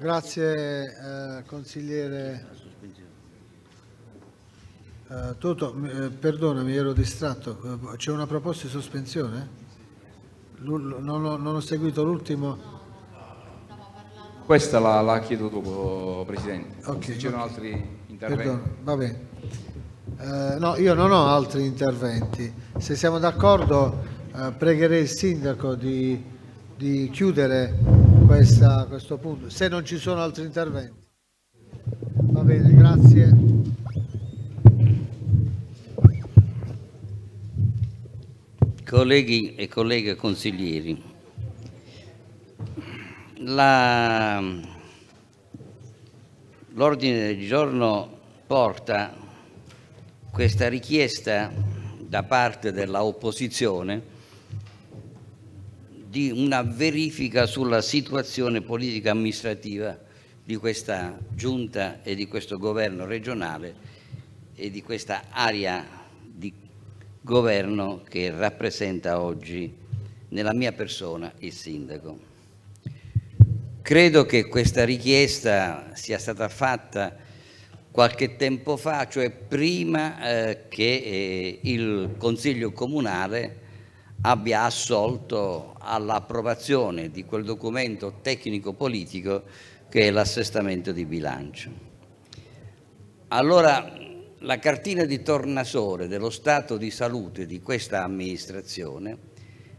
Grazie eh, consigliere eh, Toto, eh, perdonami, ero distratto. Eh, c'è una proposta di sospensione? Non ho, non ho seguito l'ultimo. Questa la, la, chiedo dopo, Presidente. Okay, c'erano okay. altri interventi. Perdono, va bene. Eh, no, io non ho altri interventi. Se siamo d'accordo, eh, pregherei il Sindaco di, di chiudere questa, questo punto, se non ci sono altri interventi. Va bene, grazie. Colleghi e colleghe consiglieri, l'ordine del giorno porta questa richiesta da parte della opposizione di una verifica sulla situazione politica amministrativa di questa giunta e di questo governo regionale e di questa area di governo che rappresenta oggi nella mia persona il sindaco. Credo che questa richiesta sia stata fatta qualche tempo fa, cioè prima eh, che eh, il Consiglio Comunale abbia assolto all'approvazione di quel documento tecnico-politico che è l'assestamento di bilancio. Allora la cartina di tornasole dello stato di salute di questa amministrazione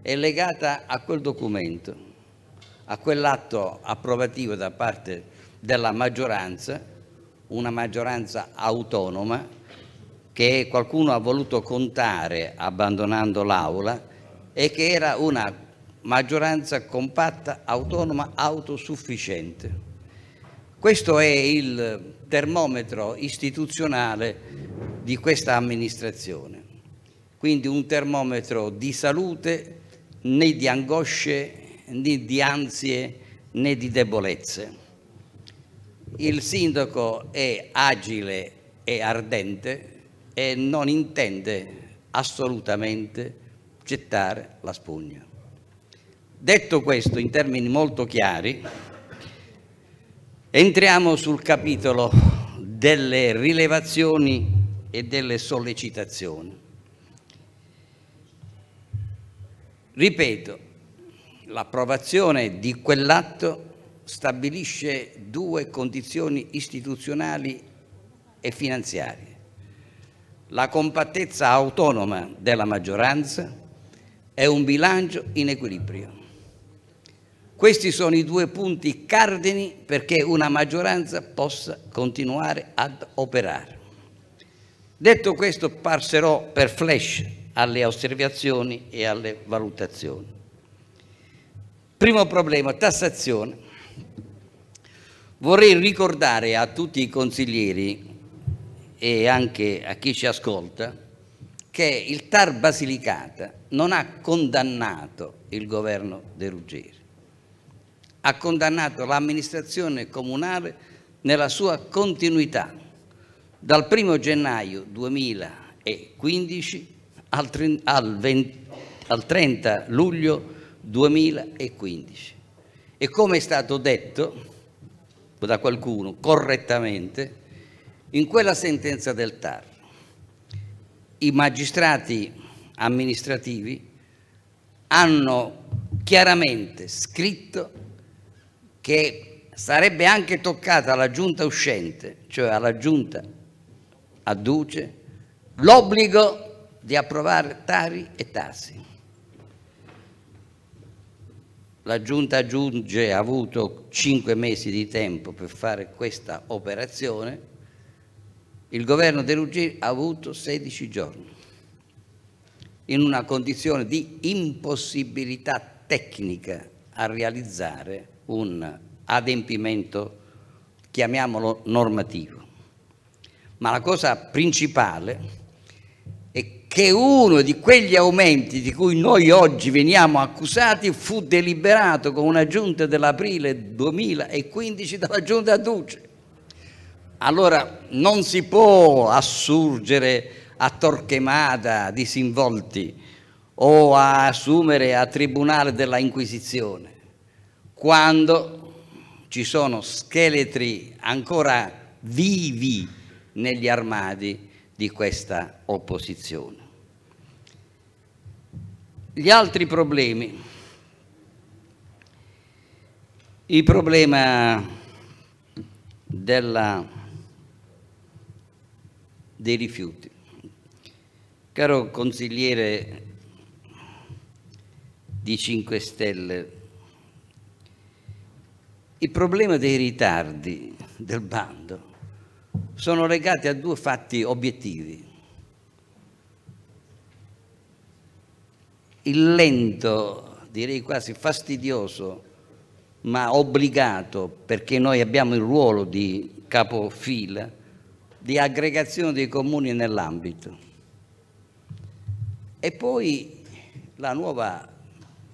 è legata a quel documento, a quell'atto approvativo da parte della maggioranza, una maggioranza autonoma che qualcuno ha voluto contare abbandonando l'aula e che era una maggioranza compatta, autonoma, autosufficiente. Questo è il termometro istituzionale di questa amministrazione, quindi un termometro di salute né di angosce né di ansie né di debolezze. Il sindaco è agile e ardente e non intende assolutamente gettare la spugna. Detto questo in termini molto chiari, entriamo sul capitolo delle rilevazioni e delle sollecitazioni. Ripeto, l'approvazione di quell'atto stabilisce due condizioni istituzionali e finanziarie. La compattezza autonoma della maggioranza è un bilancio in equilibrio. Questi sono i due punti cardini perché una maggioranza possa continuare ad operare. Detto questo passerò per flash alle osservazioni e alle valutazioni. Primo problema, tassazione. Vorrei ricordare a tutti i consiglieri e anche a chi ci ascolta che il Tar Basilicata non ha condannato il governo De Ruggeri, ha condannato l'amministrazione comunale nella sua continuità dal 1 gennaio 2015 al, 30, al, 20, al 30 luglio 2015. E come è stato detto da qualcuno correttamente, in quella sentenza del TAR i magistrati amministrativi hanno chiaramente scritto che sarebbe anche toccata alla giunta uscente, cioè alla giunta adduce, l'obbligo di approvare tari e tassi. La giunta aggiunge ha avuto cinque mesi di tempo per fare questa operazione il governo De Ruggeri ha avuto 16 giorni in una condizione di impossibilità tecnica a realizzare un adempimento, chiamiamolo normativo. Ma la cosa principale è che uno di quegli aumenti di cui noi oggi veniamo accusati fu deliberato con una giunta dell'aprile 2015 dalla giunta Duce allora non si può assurgere a Torquemada disinvolti o a assumere a tribunale della Inquisizione quando ci sono scheletri ancora vivi negli armadi di questa opposizione. Gli altri problemi, il problema della dei rifiuti. Caro consigliere di 5 Stelle, il problema dei ritardi del bando sono legati a due fatti obiettivi. Il lento, direi quasi fastidioso, ma obbligato, perché noi abbiamo il ruolo di capofila, di aggregazione dei comuni nell'ambito. E poi la nuova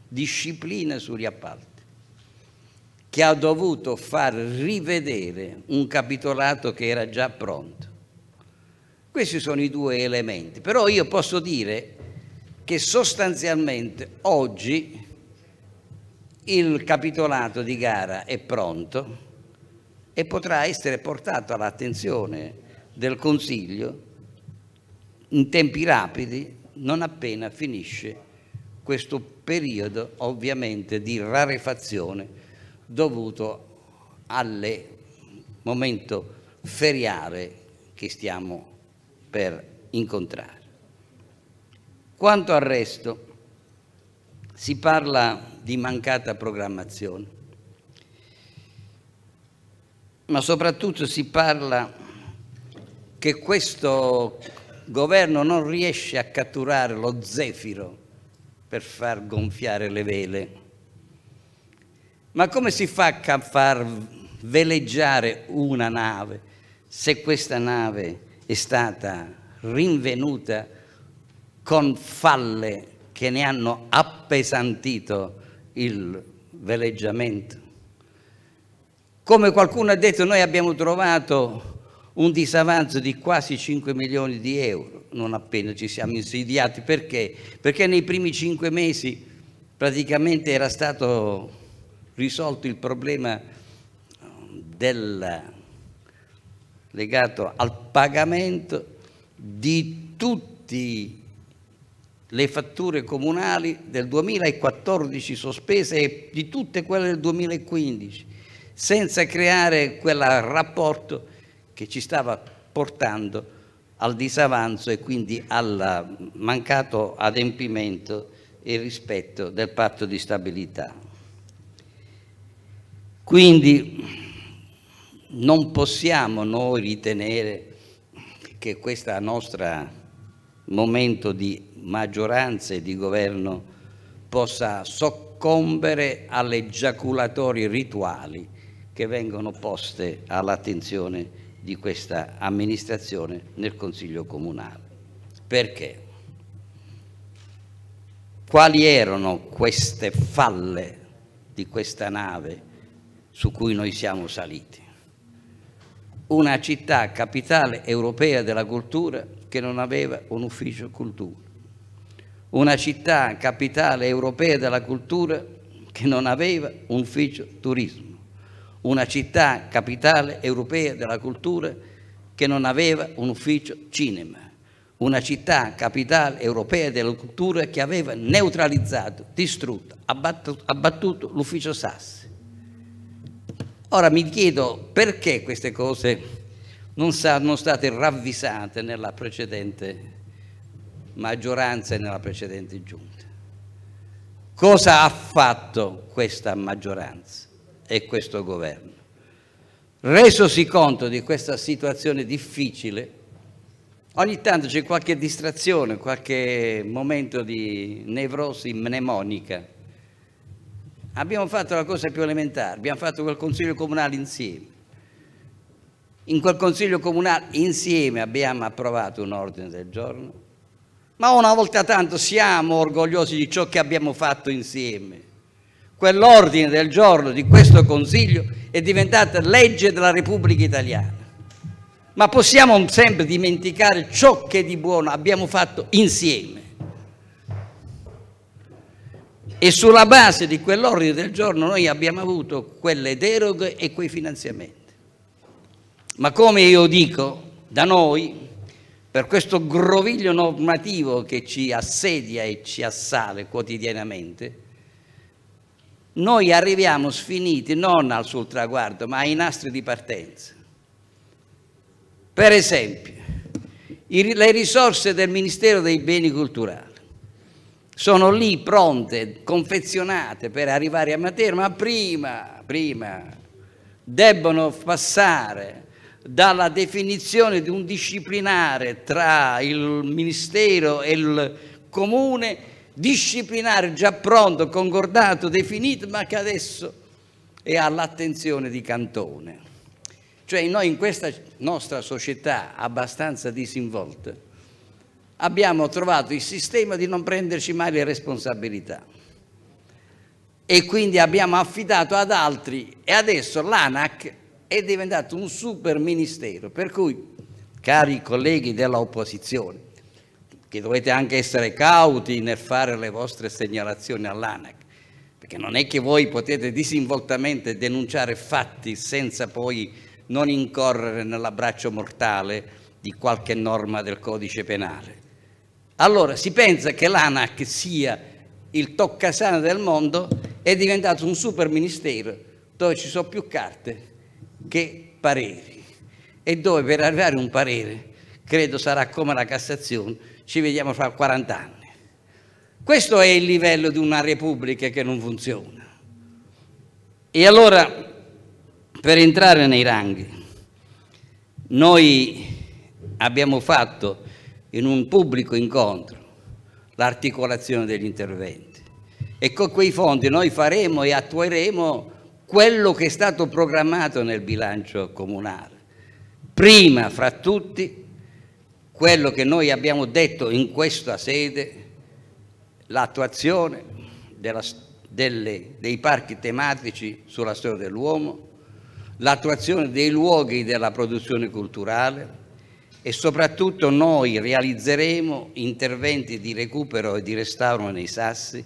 disciplina sugli appalti, che ha dovuto far rivedere un capitolato che era già pronto. Questi sono i due elementi, però io posso dire che sostanzialmente oggi il capitolato di gara è pronto e potrà essere portato all'attenzione del Consiglio in tempi rapidi, non appena finisce questo periodo ovviamente di rarefazione dovuto al momento feriale che stiamo per incontrare. Quanto al resto, si parla di mancata programmazione, ma soprattutto si parla che questo governo non riesce a catturare lo zefiro per far gonfiare le vele. Ma come si fa a far veleggiare una nave se questa nave è stata rinvenuta con falle che ne hanno appesantito il veleggiamento? Come qualcuno ha detto, noi abbiamo trovato un disavanzo di quasi 5 milioni di euro, non appena ci siamo insediati. Perché? Perché nei primi 5 mesi praticamente era stato risolto il problema eh, del, legato al pagamento di tutte le fatture comunali del 2014 sospese e di tutte quelle del 2015, senza creare quel rapporto che ci stava portando al disavanzo e quindi al mancato adempimento e rispetto del patto di stabilità. Quindi non possiamo noi ritenere che questo nostro momento di maggioranza e di governo possa soccombere alle giaculatorie rituali che vengono poste all'attenzione di questa amministrazione nel Consiglio Comunale. Perché? Quali erano queste falle di questa nave su cui noi siamo saliti? Una città capitale europea della cultura che non aveva un ufficio cultura. Una città capitale europea della cultura che non aveva un ufficio turismo una città capitale europea della cultura che non aveva un ufficio cinema, una città capitale europea della cultura che aveva neutralizzato, distrutto, abbattuto, abbattuto l'ufficio Sassi. Ora mi chiedo perché queste cose non sono state ravvisate nella precedente maggioranza e nella precedente giunta. Cosa ha fatto questa maggioranza? e questo governo. Resosi conto di questa situazione difficile, ogni tanto c'è qualche distrazione, qualche momento di nevrosi mnemonica. Abbiamo fatto la cosa più elementare, abbiamo fatto quel consiglio comunale insieme. In quel consiglio comunale insieme abbiamo approvato un ordine del giorno, ma una volta tanto siamo orgogliosi di ciò che abbiamo fatto insieme Quell'ordine del giorno di questo Consiglio è diventato legge della Repubblica Italiana. Ma possiamo sempre dimenticare ciò che di buono abbiamo fatto insieme. E sulla base di quell'ordine del giorno noi abbiamo avuto quelle deroghe e quei finanziamenti. Ma come io dico, da noi, per questo groviglio normativo che ci assedia e ci assale quotidianamente, noi arriviamo sfiniti non al sul traguardo, ma ai nastri di partenza. Per esempio, le risorse del Ministero dei Beni Culturali sono lì pronte, confezionate per arrivare a Matera, ma prima, prima debbono passare dalla definizione di un disciplinare tra il Ministero e il Comune disciplinare già pronto, concordato, definito, ma che adesso è all'attenzione di Cantone. Cioè noi in questa nostra società abbastanza disinvolta abbiamo trovato il sistema di non prenderci mai le responsabilità e quindi abbiamo affidato ad altri e adesso l'ANAC è diventato un super ministero, per cui cari colleghi dell'opposizione, che dovete anche essere cauti nel fare le vostre segnalazioni all'ANAC, perché non è che voi potete disinvoltamente denunciare fatti senza poi non incorrere nell'abbraccio mortale di qualche norma del codice penale. Allora si pensa che l'ANAC sia il toccasana del mondo, è diventato un super ministero dove ci sono più carte che pareri e dove per arrivare a un parere credo sarà come la Cassazione ci vediamo fra 40 anni. Questo è il livello di una repubblica che non funziona. E allora, per entrare nei ranghi, noi abbiamo fatto in un pubblico incontro l'articolazione degli interventi e con quei fondi noi faremo e attueremo quello che è stato programmato nel bilancio comunale. Prima fra tutti quello che noi abbiamo detto in questa sede, l'attuazione dei parchi tematici sulla storia dell'uomo, l'attuazione dei luoghi della produzione culturale e soprattutto noi realizzeremo interventi di recupero e di restauro nei sassi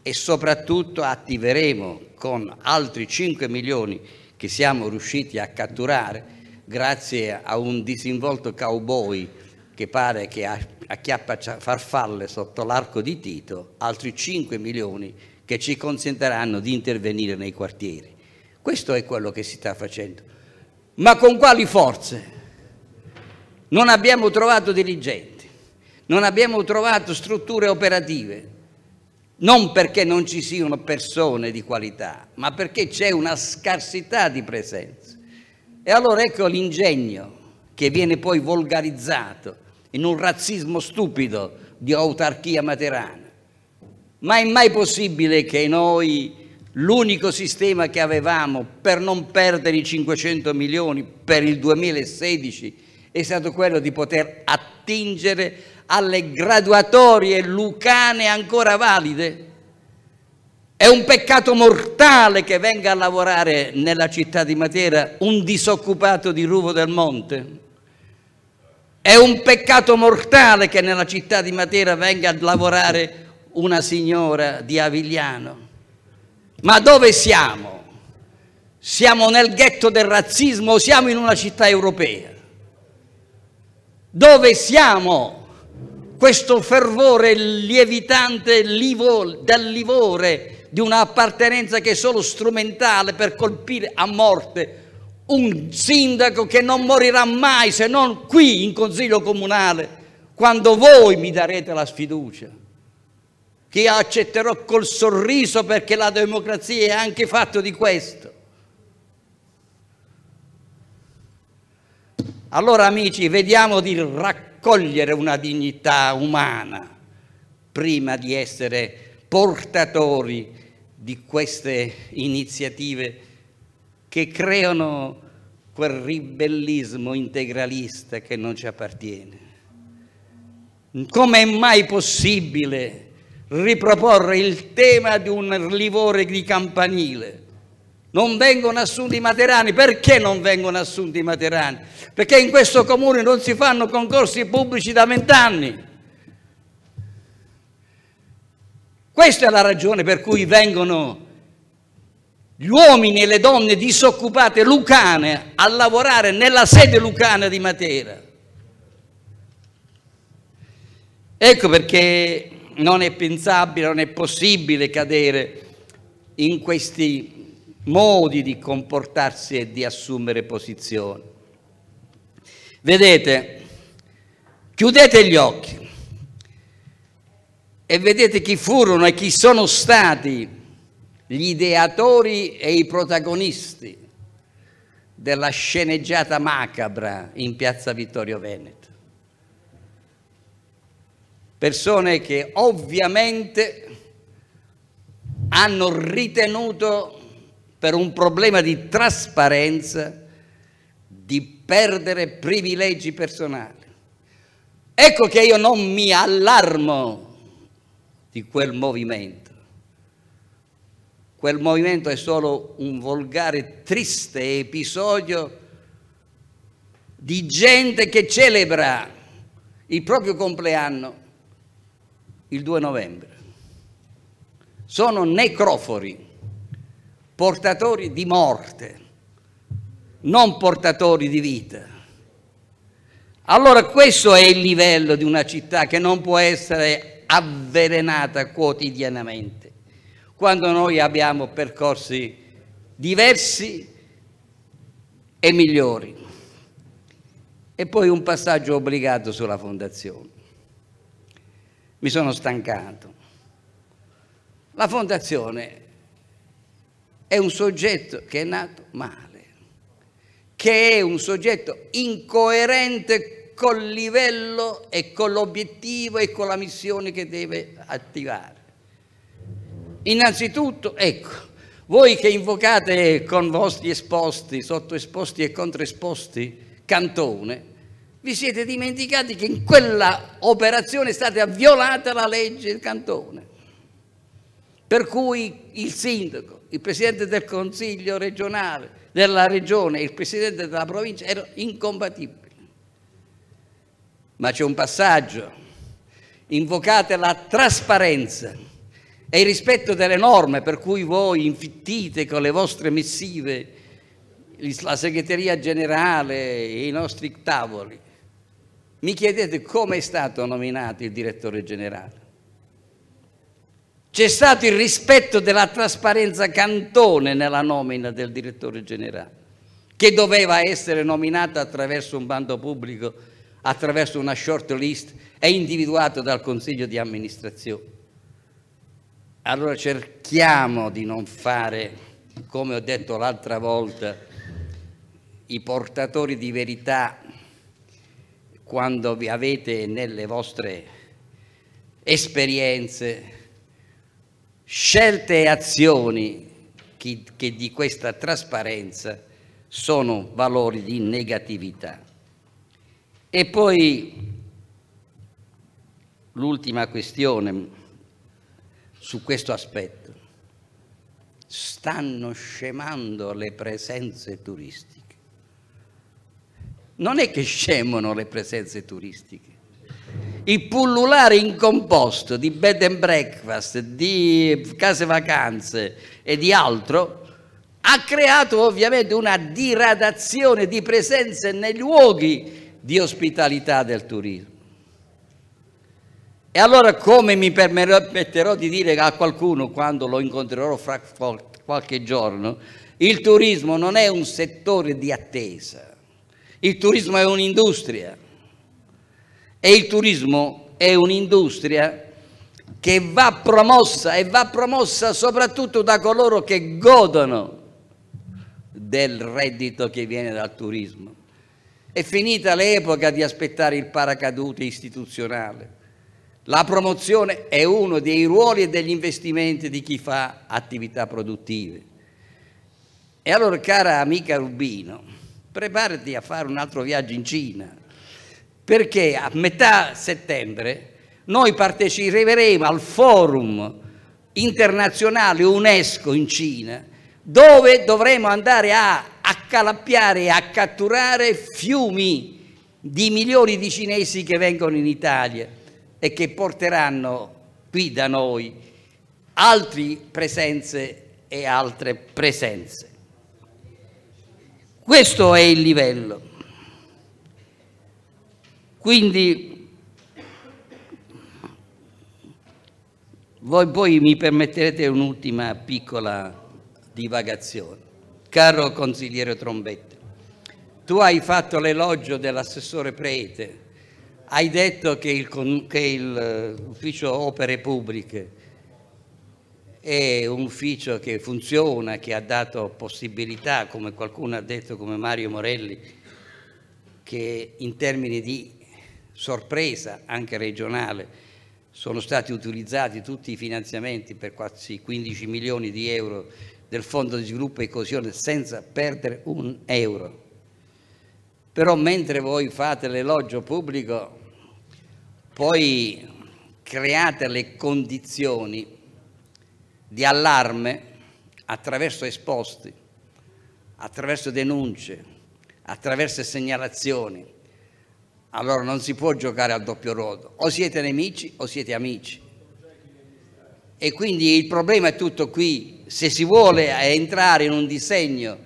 e soprattutto attiveremo con altri 5 milioni che siamo riusciti a catturare grazie a un disinvolto cowboy che pare che acchiappa farfalle sotto l'arco di Tito, altri 5 milioni che ci consentiranno di intervenire nei quartieri. Questo è quello che si sta facendo. Ma con quali forze? Non abbiamo trovato dirigenti, non abbiamo trovato strutture operative, non perché non ci siano persone di qualità, ma perché c'è una scarsità di presenza. E allora ecco l'ingegno che viene poi volgarizzato in un razzismo stupido di autarchia materana. Ma è mai possibile che noi, l'unico sistema che avevamo per non perdere i 500 milioni per il 2016, è stato quello di poter attingere alle graduatorie lucane ancora valide? È un peccato mortale che venga a lavorare nella città di Matera un disoccupato di Ruvo del Monte? È un peccato mortale che nella città di Matera venga a lavorare una signora di Avigliano. Ma dove siamo? Siamo nel ghetto del razzismo o siamo in una città europea? Dove siamo? Questo fervore lievitante del livore di un'appartenenza che è solo strumentale per colpire a morte un sindaco che non morirà mai se non qui in consiglio comunale, quando voi mi darete la sfiducia, che io accetterò col sorriso perché la democrazia è anche fatto di questo. Allora amici, vediamo di raccogliere una dignità umana prima di essere portatori di queste iniziative che creano quel ribellismo integralista che non ci appartiene. Come è mai possibile riproporre il tema di un livore di campanile? Non vengono assunti i materani. Perché non vengono assunti i materani? Perché in questo comune non si fanno concorsi pubblici da vent'anni. Questa è la ragione per cui vengono gli uomini e le donne disoccupate lucane a lavorare nella sede lucana di Matera. Ecco perché non è pensabile, non è possibile cadere in questi modi di comportarsi e di assumere posizioni. Vedete, chiudete gli occhi e vedete chi furono e chi sono stati gli ideatori e i protagonisti della sceneggiata macabra in piazza Vittorio Veneto. Persone che ovviamente hanno ritenuto per un problema di trasparenza di perdere privilegi personali. Ecco che io non mi allarmo di quel movimento Quel movimento è solo un volgare, triste episodio di gente che celebra il proprio compleanno il 2 novembre. Sono necrofori, portatori di morte, non portatori di vita. Allora questo è il livello di una città che non può essere avvelenata quotidianamente quando noi abbiamo percorsi diversi e migliori. E poi un passaggio obbligato sulla fondazione. Mi sono stancato. La fondazione è un soggetto che è nato male, che è un soggetto incoerente col livello e con l'obiettivo e con la missione che deve attivare. Innanzitutto, ecco, voi che invocate con vostri esposti, sottoesposti e controesposti Cantone, vi siete dimenticati che in quella operazione è stata violata la legge del Cantone. Per cui il sindaco, il presidente del consiglio regionale, della regione e il presidente della provincia erano incompatibili. Ma c'è un passaggio, invocate la trasparenza e il rispetto delle norme per cui voi infittite con le vostre missive la segreteria generale e i nostri tavoli. Mi chiedete come è stato nominato il direttore generale. C'è stato il rispetto della trasparenza cantone nella nomina del direttore generale, che doveva essere nominata attraverso un bando pubblico, attraverso una short list e individuato dal consiglio di amministrazione. Allora cerchiamo di non fare, come ho detto l'altra volta, i portatori di verità quando vi avete nelle vostre esperienze scelte e azioni che, di questa trasparenza sono valori di negatività. E poi l'ultima questione su questo aspetto. Stanno scemando le presenze turistiche. Non è che scemono le presenze turistiche. Il pullulare incomposto di bed and breakfast, di case vacanze e di altro ha creato ovviamente una diradazione di presenze nei luoghi di ospitalità del turismo. E allora come mi permetterò di dire a qualcuno quando lo incontrerò fra qualche giorno, il turismo non è un settore di attesa, il turismo è un'industria e il turismo è un'industria che va promossa e va promossa soprattutto da coloro che godono del reddito che viene dal turismo. È finita l'epoca di aspettare il paracadute istituzionale. La promozione è uno dei ruoli e degli investimenti di chi fa attività produttive. E allora, cara amica Rubino, preparati a fare un altro viaggio in Cina, perché a metà settembre noi parteciperemo al forum internazionale UNESCO in Cina, dove dovremo andare a accalappiare e a catturare fiumi di milioni di cinesi che vengono in Italia e che porteranno qui da noi altre presenze e altre presenze. Questo è il livello. Quindi voi poi mi permetterete un'ultima piccola divagazione. Caro consigliere Trombetta, tu hai fatto l'elogio dell'assessore Prete hai detto che, il, che l'ufficio eh, opere pubbliche è un ufficio che funziona, che ha dato possibilità, come qualcuno ha detto, come Mario Morelli, che in termini di sorpresa anche regionale sono stati utilizzati tutti i finanziamenti per quasi 15 milioni di euro del Fondo di sviluppo e coesione senza perdere un euro. Però mentre voi fate l'elogio pubblico, poi create le condizioni di allarme attraverso esposti, attraverso denunce, attraverso segnalazioni. Allora non si può giocare al doppio rodo, o siete nemici o siete amici. E quindi il problema è tutto qui, se si vuole entrare in un disegno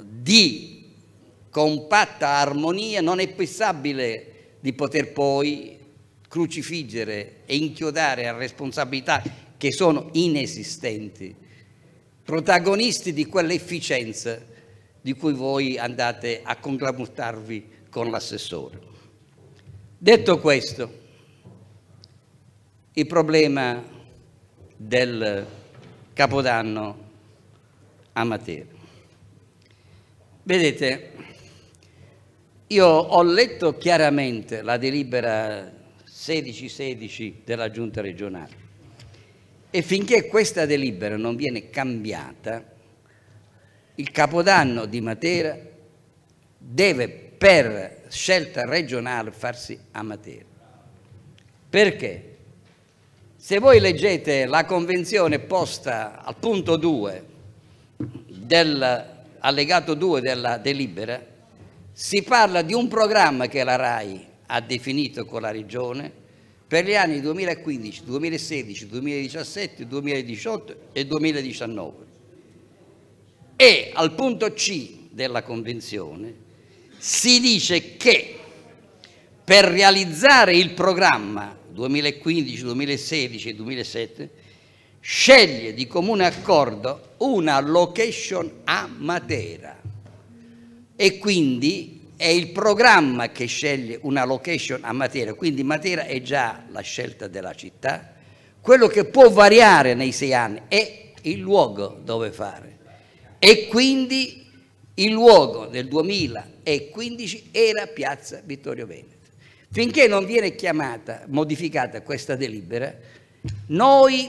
di compatta armonia, non è pensabile di poter poi crucifiggere e inchiodare a responsabilità che sono inesistenti, protagonisti di quell'efficienza di cui voi andate a conclamutarvi con l'assessore. Detto questo, il problema del Capodanno a Matera. Vedete, io ho letto chiaramente la delibera 1616 della giunta regionale e finché questa delibera non viene cambiata, il capodanno di Matera deve per scelta regionale farsi a Matera. Perché? Se voi leggete la convenzione posta al punto 2 dell'allegato 2 della delibera, si parla di un programma che la RAI ha definito con la Regione per gli anni 2015, 2016, 2017, 2018 e 2019. E al punto C della Convenzione si dice che per realizzare il programma 2015, 2016 e 2007 sceglie di comune accordo una location a Matera e quindi è il programma che sceglie una location a Matera, quindi Matera è già la scelta della città, quello che può variare nei sei anni è il luogo dove fare e quindi il luogo del 2015 era Piazza Vittorio Veneto. Finché non viene chiamata, modificata questa delibera, noi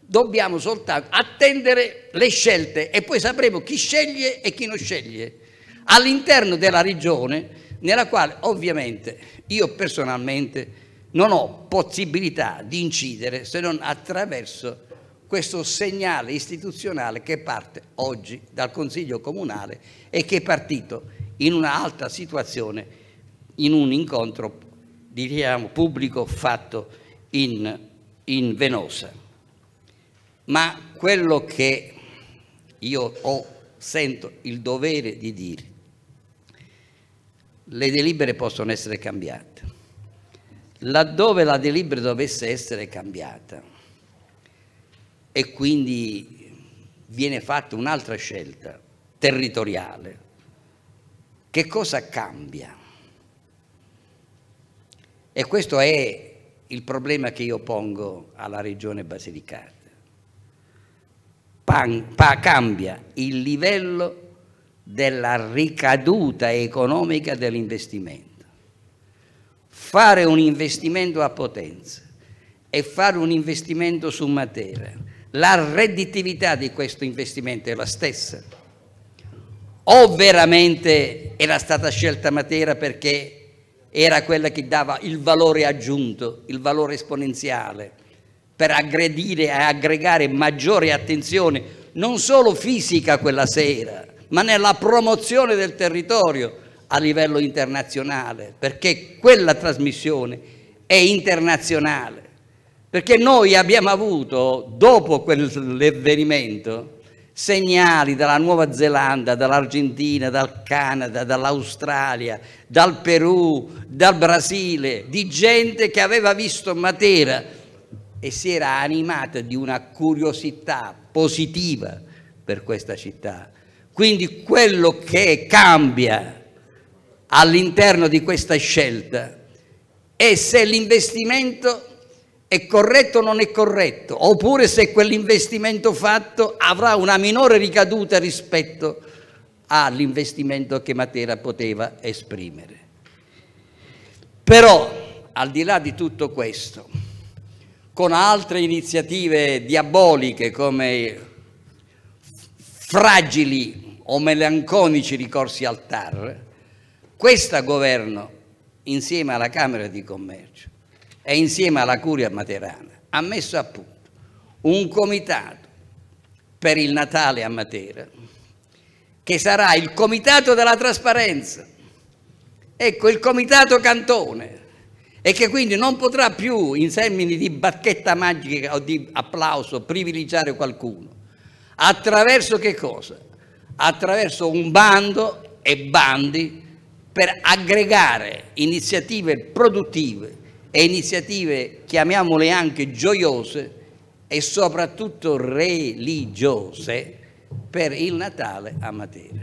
dobbiamo soltanto attendere le scelte e poi sapremo chi sceglie e chi non sceglie all'interno della regione nella quale ovviamente io personalmente non ho possibilità di incidere se non attraverso questo segnale istituzionale che parte oggi dal Consiglio Comunale e che è partito in un'altra situazione, in un incontro diciamo, pubblico fatto in, in Venosa. Ma quello che io ho, sento il dovere di dire le delibere possono essere cambiate. Laddove la delibera dovesse essere cambiata e quindi viene fatta un'altra scelta territoriale, che cosa cambia? E questo è il problema che io pongo alla regione Basilicata. Pan, pa, cambia il livello della ricaduta economica dell'investimento. Fare un investimento a potenza e fare un investimento su materia, la redditività di questo investimento è la stessa? O veramente era stata scelta Matera perché era quella che dava il valore aggiunto, il valore esponenziale, per aggredire e aggregare maggiore attenzione, non solo fisica quella sera, ma nella promozione del territorio a livello internazionale, perché quella trasmissione è internazionale. Perché noi abbiamo avuto, dopo quell'avvenimento, segnali dalla Nuova Zelanda, dall'Argentina, dal Canada, dall'Australia, dal Perù, dal Brasile, di gente che aveva visto Matera e si era animata di una curiosità positiva per questa città. Quindi quello che cambia all'interno di questa scelta è se l'investimento è corretto o non è corretto, oppure se quell'investimento fatto avrà una minore ricaduta rispetto all'investimento che Matera poteva esprimere. Però, al di là di tutto questo, con altre iniziative diaboliche come fragili o melanconici ricorsi al TAR, questo governo, insieme alla Camera di Commercio e insieme alla Curia Materana, ha messo a punto un comitato per il Natale a Matera, che sarà il Comitato della Trasparenza, ecco il Comitato Cantone, e che quindi non potrà più in termini di bacchetta magica o di applauso privilegiare qualcuno. Attraverso che cosa? attraverso un bando e bandi per aggregare iniziative produttive e iniziative, chiamiamole anche gioiose e soprattutto religiose, per il Natale a Matera.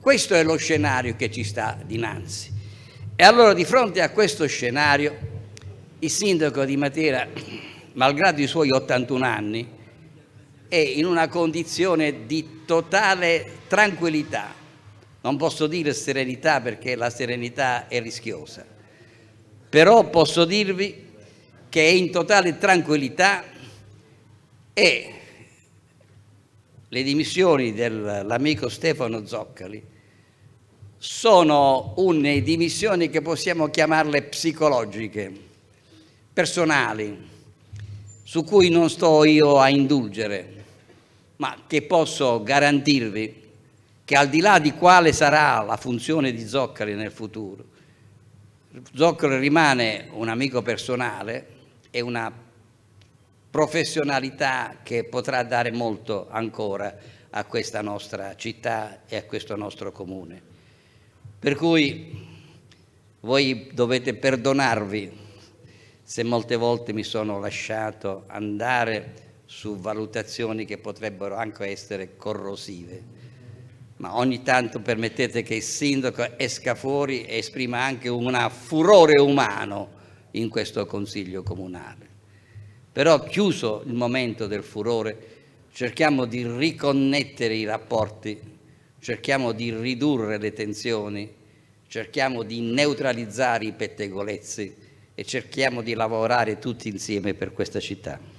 Questo è lo scenario che ci sta dinanzi. E allora di fronte a questo scenario il sindaco di Matera, malgrado i suoi 81 anni, è in una condizione di totale tranquillità. Non posso dire serenità perché la serenità è rischiosa, però posso dirvi che è in totale tranquillità e le dimissioni dell'amico Stefano Zoccali sono une dimissioni che possiamo chiamarle psicologiche, personali, su cui non sto io a indulgere ma che posso garantirvi che al di là di quale sarà la funzione di Zoccari nel futuro, Zoccari rimane un amico personale e una professionalità che potrà dare molto ancora a questa nostra città e a questo nostro comune. Per cui voi dovete perdonarvi se molte volte mi sono lasciato andare su valutazioni che potrebbero anche essere corrosive. Ma ogni tanto permettete che il sindaco esca fuori e esprima anche un furore umano in questo consiglio comunale. Però chiuso il momento del furore, cerchiamo di riconnettere i rapporti, cerchiamo di ridurre le tensioni, cerchiamo di neutralizzare i pettegolezzi e cerchiamo di lavorare tutti insieme per questa città.